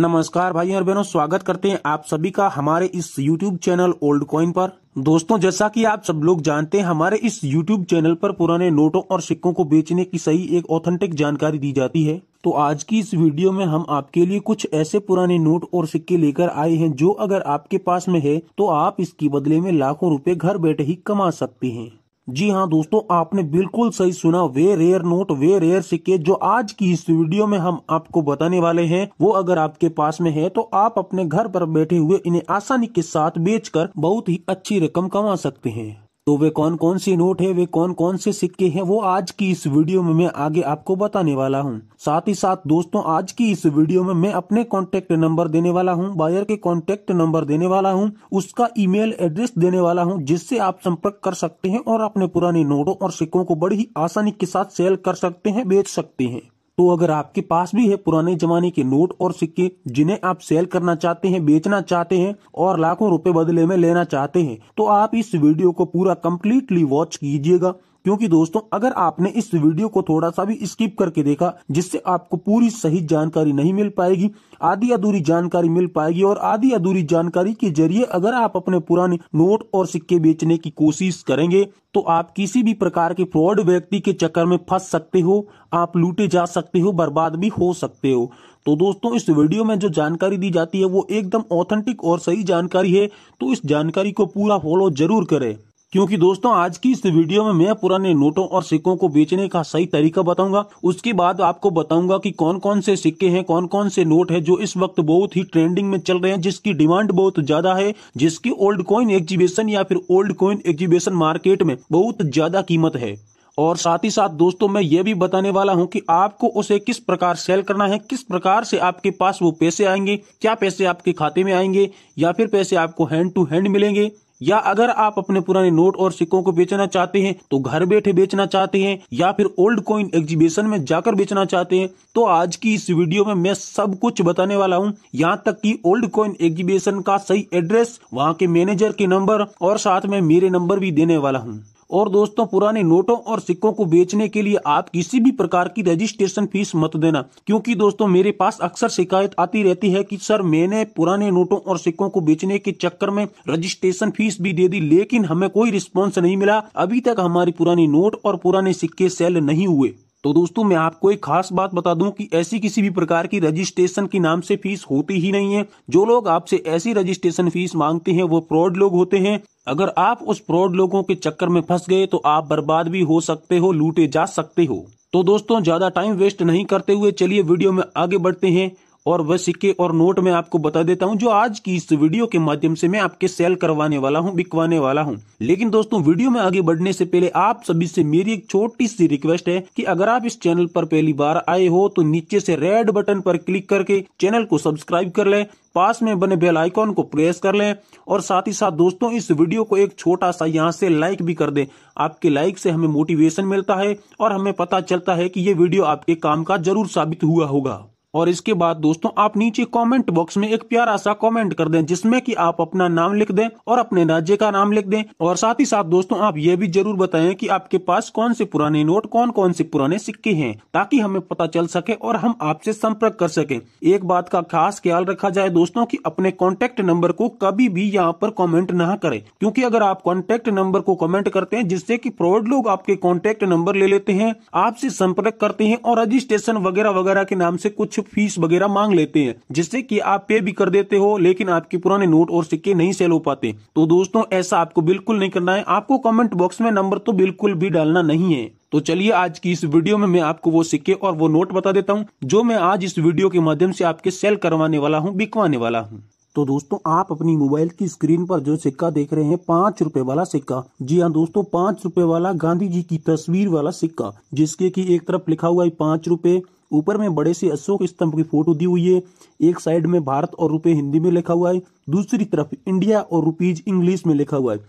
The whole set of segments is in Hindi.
नमस्कार भाइयों और बहनों स्वागत करते हैं आप सभी का हमारे इस यूट्यूब चैनल ओल्ड कॉइन पर दोस्तों जैसा कि आप सब लोग जानते हैं हमारे इस यूट्यूब चैनल पर पुराने नोटों और सिक्कों को बेचने की सही एक ऑथेंटिक जानकारी दी जाती है तो आज की इस वीडियो में हम आपके लिए कुछ ऐसे पुराने नोट और सिक्के लेकर आए हैं जो अगर आपके पास में है तो आप इसके बदले में लाखों रूपए घर बैठे ही कमा सकते हैं जी हाँ दोस्तों आपने बिल्कुल सही सुना वे रेयर नोट वे रेयर सिक्के जो आज की इस वीडियो में हम आपको बताने वाले हैं वो अगर आपके पास में है तो आप अपने घर पर बैठे हुए इन्हें आसानी के साथ बेचकर बहुत ही अच्छी रकम कमा सकते हैं तो वे कौन कौन से नोट है वे कौन कौन से सिक्के हैं वो आज की इस वीडियो में मैं आगे आपको बताने वाला हूँ साथ ही साथ दोस्तों आज की इस वीडियो में मैं अपने कॉन्टेक्ट नंबर देने वाला हूँ बायर के कॉन्टेक्ट नंबर देने वाला हूँ उसका ईमेल एड्रेस देने वाला हूँ जिससे आप संपर्क कर सकते हैं और अपने पुराने नोटों और सिक्कों को बड़ी ही आसानी के साथ सेल कर सकते हैं बेच सकते हैं तो अगर आपके पास भी है पुराने जमाने के नोट और सिक्के जिन्हें आप सेल करना चाहते हैं बेचना चाहते हैं और लाखों रुपए बदले में लेना चाहते हैं तो आप इस वीडियो को पूरा कम्प्लीटली वॉच कीजिएगा क्योंकि दोस्तों अगर आपने इस वीडियो को थोड़ा सा भी स्किप करके देखा जिससे आपको पूरी सही जानकारी नहीं मिल पाएगी आधी अधूरी जानकारी मिल पाएगी और आधी अधूरी जानकारी के जरिए अगर आप अपने पुराने नोट और सिक्के बेचने की कोशिश करेंगे तो आप किसी भी प्रकार के फ्रॉड व्यक्ति के चक्कर में फंस सकते हो आप लूटे जा सकते हो बर्बाद भी हो सकते हो तो दोस्तों इस वीडियो में जो जानकारी दी जाती है वो एकदम ऑथेंटिक और सही जानकारी है तो इस जानकारी को पूरा फॉलो जरूर करें क्योंकि दोस्तों आज की इस वीडियो में मैं पुराने नोटों और सिक्कों को बेचने का सही तरीका बताऊंगा उसके बाद आपको बताऊंगा कि कौन कौन से सिक्के हैं कौन कौन से नोट है जो इस वक्त बहुत ही ट्रेंडिंग में चल रहे हैं जिसकी डिमांड बहुत ज्यादा है जिसकी ओल्ड कॉइन एग्जीबिशन या फिर ओल्ड कॉइन एग्जीबिशन मार्केट में बहुत ज्यादा कीमत है और साथ ही साथ दोस्तों मैं ये भी बताने वाला हूँ कि आपको उसे किस प्रकार सेल करना है किस प्रकार से आपके पास वो पैसे आएंगे क्या पैसे आपके खाते में आएंगे या फिर पैसे आपको हैंड टू हैंड मिलेंगे या अगर आप अपने पुराने नोट और सिक्कों को बेचना चाहते हैं तो घर बैठे बेचना चाहते हैं या फिर ओल्ड कॉइन एग्जीबिशन में जाकर बेचना चाहते हैं तो आज की इस वीडियो में मैं सब कुछ बताने वाला हूं यहां तक कि ओल्ड कॉइन एग्जीबिशन का सही एड्रेस वहां के मैनेजर के नंबर और साथ में मेरे नंबर भी देने वाला हूँ और दोस्तों पुराने नोटों और सिक्कों को बेचने के लिए आप किसी भी प्रकार की रजिस्ट्रेशन फीस मत देना क्योंकि दोस्तों मेरे पास अक्सर शिकायत आती रहती है कि सर मैंने पुराने नोटों और सिक्कों को बेचने के चक्कर में रजिस्ट्रेशन फीस भी दे दी लेकिन हमें कोई रिस्पॉन्स नहीं मिला अभी तक हमारी पुरानी नोट और पुराने सिक्के सेल नहीं हुए तो दोस्तों मैं आपको एक खास बात बता दूं कि ऐसी किसी भी प्रकार की रजिस्ट्रेशन के नाम से फीस होती ही नहीं है जो लोग आपसे ऐसी रजिस्ट्रेशन फीस मांगते हैं वो फ्रॉड लोग होते हैं अगर आप उस फ्रॉड लोगों के चक्कर में फंस गए तो आप बर्बाद भी हो सकते हो लूटे जा सकते हो तो दोस्तों ज्यादा टाइम वेस्ट नहीं करते हुए चलिए वीडियो में आगे बढ़ते हैं और वह सिक्के और नोट मैं आपको बता देता हूँ जो आज की इस वीडियो के माध्यम से मैं आपके सेल करवाने वाला हूँ बिकवाने वाला हूँ लेकिन दोस्तों वीडियो में आगे बढ़ने से पहले आप सभी से मेरी एक छोटी सी रिक्वेस्ट है कि अगर आप इस चैनल पर पहली बार आए हो तो नीचे से रेड बटन पर क्लिक करके चैनल को सब्सक्राइब कर लें पास में बने बेल आइकॉन को प्रेस कर लें और साथ ही साथ दोस्तों इस वीडियो को एक छोटा सा यहाँ से लाइक भी कर दें आपके लाइक से हमें मोटिवेशन मिलता है और हमें पता चलता है कि ये वीडियो आपके काम का जरूर साबित हुआ होगा और इसके बाद दोस्तों आप नीचे कमेंट बॉक्स में एक प्यारा सा कमेंट कर दें जिसमें कि आप अपना नाम लिख दें और अपने राज्य का नाम लिख दें और साथ ही साथ दोस्तों आप ये भी जरूर बताएं कि आपके पास कौन से पुराने नोट कौन कौन से पुराने सिक्के हैं ताकि हमें पता चल सके और हम आपसे संपर्क कर सके एक बात का खास ख्याल रखा जाए दोस्तों की अपने कॉन्टेक्ट नंबर को कभी भी यहाँ पर कॉमेंट न करे क्यूँकी अगर आप कॉन्टेक्ट नंबर को कॉमेंट करते हैं जिससे की फ्रॉड लोग आपके कॉन्टेक्ट नंबर ले लेते हैं आपसे संपर्क करते हैं और रजिस्ट्रेशन वगैरह वगैरह के नाम से कुछ फीस वगैरह मांग लेते हैं जिससे कि आप पे भी कर देते हो लेकिन आपके पुराने नोट और सिक्के नहीं सेल हो पाते तो दोस्तों ऐसा आपको बिल्कुल नहीं करना है आपको कमेंट बॉक्स में नंबर तो बिल्कुल भी डालना नहीं है तो चलिए आज की इस वीडियो में मैं आपको वो सिक्के और वो नोट बता देता हूँ जो मैं आज इस वीडियो के माध्यम से आपके सेल करवाने वाला हूँ बिकवाने वाला हूँ तो दोस्तों आप अपनी मोबाइल की स्क्रीन पर जो सिक्का देख रहे हैं पाँच रुपए वाला सिक्का जी हाँ दोस्तों पाँच रुपए वाला गांधी जी की तस्वीर वाला सिक्का जिसके की एक तरफ लिखा हुआ है पाँच रूपए ऊपर में बड़े से अशोक स्तंभ की फोटो दी हुई है एक साइड में भारत और रुपए हिंदी में लिखा हुआ है दूसरी तरफ इंडिया और रुपीज इंग्लिश में लिखा हुआ है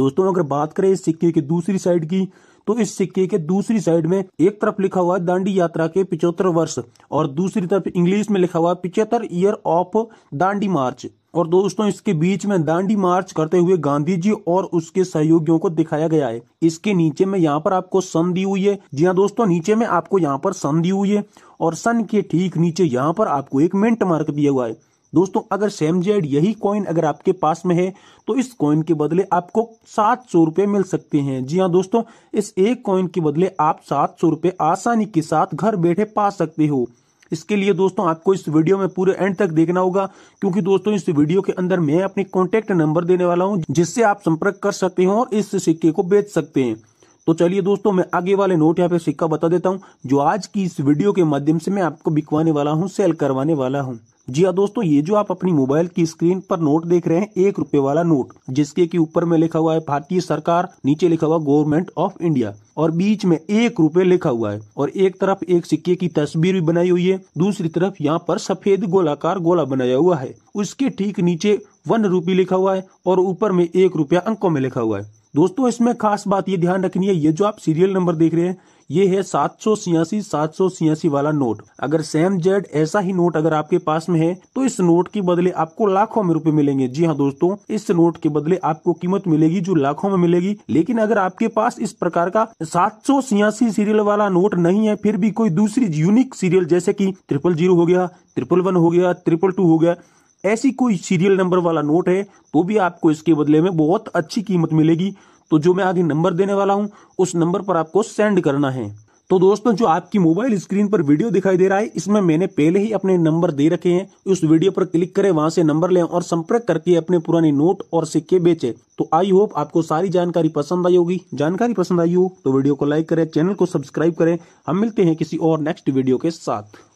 दोस्तों अगर बात करें इस सिक्के की दूसरी साइड की तो इस सिक्के के दूसरी साइड में एक तरफ लिखा हुआ है दांडी यात्रा के पिछहत्तर वर्ष और दूसरी तरफ इंग्लिश में लिखा हुआ है पिछहत्तर ईयर ऑफ दांडी मार्च और दोस्तों इसके बीच में दांडी मार्च करते हुए गांधी जी और उसके सहयोगियों को दिखाया गया है इसके नीचे में यहाँ पर आपको सन दी हुई है जी हाँ दोस्तों नीचे में आपको यहाँ पर सन दी हुई है और सन के ठीक नीचे यहाँ पर आपको एक मिनट मार्क दिया हुआ है दोस्तों अगर सेम जेड यही कॉइन अगर आपके पास में है तो इस कॉइन के बदले आपको सात सौ रूपये मिल सकते हैं जी हाँ दोस्तों इस एक कॉइन के बदले आप सात सौ रूपये आसानी के साथ घर बैठे पा सकते हो इसके लिए दोस्तों आपको इस वीडियो में पूरे एंड तक देखना होगा क्योंकि दोस्तों इस वीडियो के अंदर मैं अपने कॉन्टेक्ट नंबर देने वाला हूँ जिससे आप संपर्क कर सकते हो और इस सिक्के को बेच सकते हैं तो चलिए दोस्तों मैं आगे वाले नोट यहाँ पे सिक्का बता देता हूँ जो आज की इस वीडियो के माध्यम से मैं आपको बिकवाने वाला हूँ सेल करवाने वाला हूँ जी हाँ दोस्तों ये जो आप अपनी मोबाइल की स्क्रीन पर नोट देख रहे हैं एक रुपए वाला नोट जिसके की ऊपर में लिखा हुआ है भारतीय सरकार नीचे लिखा हुआ गवर्नमेंट ऑफ इंडिया और बीच में एक रुपए लिखा हुआ है और एक तरफ एक सिक्के की तस्वीर भी बनाई हुई है दूसरी तरफ यहाँ पर सफेद गोलाकार गोला बनाया हुआ है उसके ठीक नीचे वन रूपी लिखा हुआ है और ऊपर में एक रुपया अंकों में लिखा हुआ है दोस्तों इसमें खास बात ये ध्यान रखनी है ये जो आप सीरियल नंबर देख रहे हैं ये है सात सौ सियासी सात सौ सियासी वाला नोट अगर सेम जेड ऐसा ही नोट अगर आपके पास में है तो इस नोट के बदले आपको लाखों में रुपए मिलेंगे जी हाँ दोस्तों इस नोट के बदले आपको कीमत मिलेगी जो लाखों में मिलेगी लेकिन अगर आपके पास इस प्रकार का सात सौ सियासी सीरियल वाला नोट नहीं है फिर भी कोई दूसरी यूनिक सीरियल जैसे की ट्रिपल जीरो हो गया ट्रिपल वन हो गया ट्रिपल टू हो गया ऐसी कोई सीरियल नंबर वाला नोट है तो भी आपको इसके बदले में बहुत अच्छी कीमत मिलेगी तो जो मैं आगे नंबर देने वाला हूं उस नंबर पर आपको सेंड करना है तो दोस्तों जो आपकी मोबाइल स्क्रीन पर वीडियो दिखाई दे रहा है इसमें मैंने पहले ही अपने नंबर दे रखे हैं उस वीडियो पर क्लिक करें वहां से नंबर लें और संपर्क करके अपने पुराने नोट और सिक्के बेचे तो आई होप आपको सारी जानकारी पसंद आई होगी जानकारी पसंद आई हो तो वीडियो को लाइक करें चैनल को सब्सक्राइब करें हम मिलते हैं किसी और नेक्स्ट वीडियो के साथ